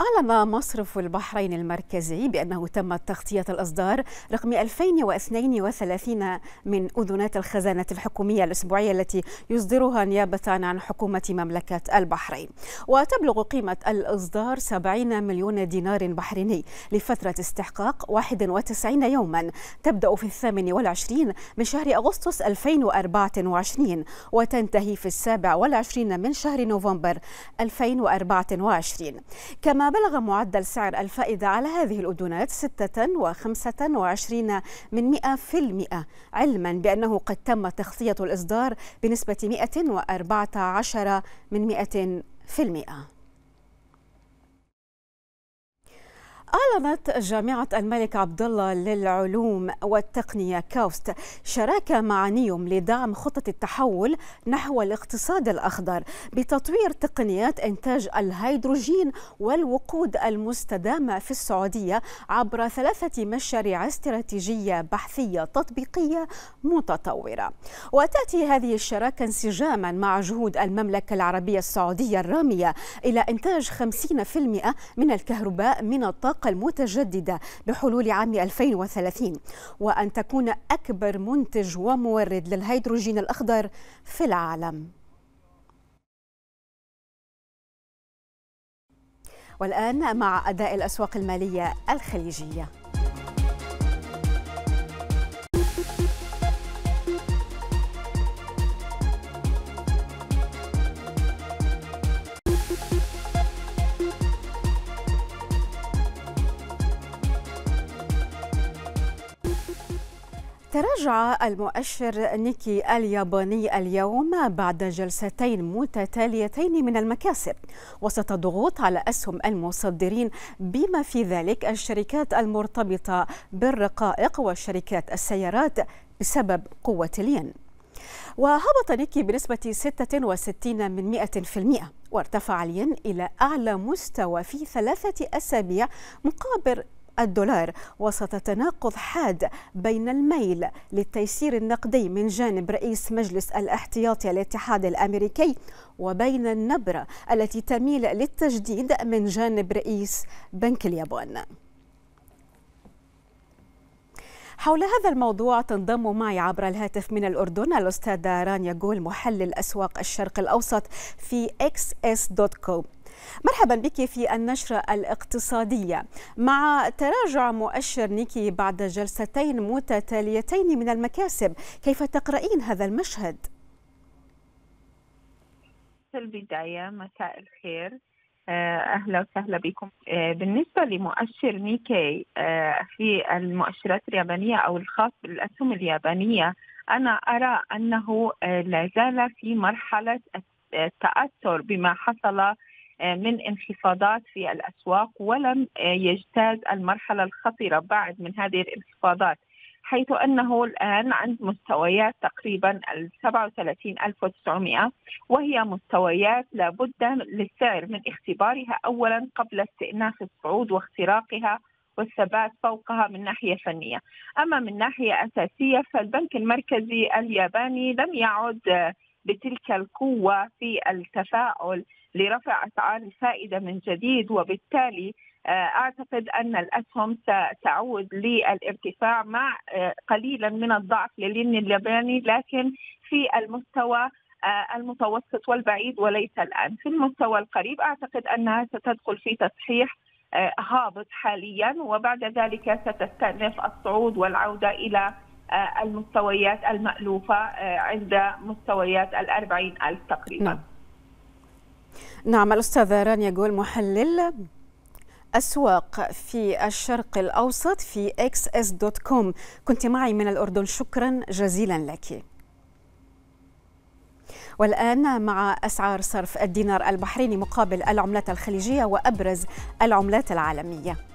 أعلن مصرف البحرين المركزي بأنه تمت تغطية الإصدار رقم 2032 من أذنات الخزانة الحكومية الأسبوعية التي يصدرها نيابة عن حكومة مملكة البحرين وتبلغ قيمة الإصدار 70 مليون دينار بحريني لفترة استحقاق 91 يوما تبدأ في الثامن والعشرين من شهر أغسطس 2024 وتنتهي في السابع والعشرين من شهر نوفمبر 2024 كما بلغ معدل سعر الفائدة على هذه الأدونات 6.25 من 100 في المئة علما بأنه قد تم تغطية الإصدار بنسبة 114 من 100 في المئة أعلنت جامعة الملك عبد الله للعلوم والتقنية كاوست شراكة مع نيوم لدعم خطة التحول نحو الاقتصاد الأخضر بتطوير تقنيات إنتاج الهيدروجين والوقود المستدامة في السعودية عبر ثلاثة مشاريع استراتيجية بحثية تطبيقية متطورة وتأتي هذه الشراكة انسجاما مع جهود المملكة العربية السعودية الرامية إلى إنتاج 50% من الكهرباء من الطاقة متجددة بحلول عام 2030 وأن تكون أكبر منتج ومورد للهيدروجين الأخضر في العالم والآن مع أداء الأسواق المالية الخليجية تراجع المؤشر نيكي الياباني اليوم بعد جلستين متتاليتين من المكاسب وسط ضغوط على أسهم المصدرين بما في ذلك الشركات المرتبطة بالرقائق وشركات السيارات بسبب قوة الين وهبط نيكي بنسبة 66 من 100 وارتفع الين إلى أعلى مستوى في ثلاثة أسابيع مقابل الدولار وسط تناقض حاد بين الميل للتيسير النقدي من جانب رئيس مجلس الاحتياطي الاتحاد الامريكي وبين النبره التي تميل للتجديد من جانب رئيس بنك اليابان. حول هذا الموضوع تنضم معي عبر الهاتف من الأردن الأستاذة رانيا جول محلل أسواق الشرق الأوسط في xs.com مرحبا بك في النشرة الاقتصادية مع تراجع مؤشر نيكي بعد جلستين متتاليتين من المكاسب كيف تقرأين هذا المشهد؟ في البداية مساء الخير آه، أهلا وسهلا بكم آه، بالنسبة لمؤشر نيكي آه، في المؤشرات اليابانية أو الخاص بالأسهم اليابانية أنا أرى أنه لا زال في مرحلة التأثر بما حصل آه، من انخفاضات في الاسواق ولم آه، يجتاز المرحله الخطره بعد من هذه الانخفاضات حيث أنه الآن عند مستويات تقريبا ال 37900 وهي مستويات لابد للسعر من اختبارها أولا قبل استئناف الصعود واختراقها والثبات فوقها من ناحية فنية أما من ناحية أساسية فالبنك المركزي الياباني لم يعد آه، بتلك القوة في التفاؤل لرفع أسعار الفائدة من جديد وبالتالي آه، اعتقد ان الاسهم ستعود للارتفاع مع آه، قليلا من الضعف للين الياباني لكن في المستوى آه، المتوسط والبعيد وليس الان في المستوى القريب اعتقد انها ستدخل في تصحيح هابط حاليا وبعد ذلك ستستأنف الصعود والعوده الى المستويات المألوفة عند مستويات الأربعين ألف تقريبا نعم. نعم الأستاذ رانيا جول محلل أسواق في الشرق الأوسط في اكس اس دوت كوم كنت معي من الأردن شكرا جزيلا لك والآن مع أسعار صرف الدينار البحريني مقابل العملات الخليجية وأبرز العملات العالمية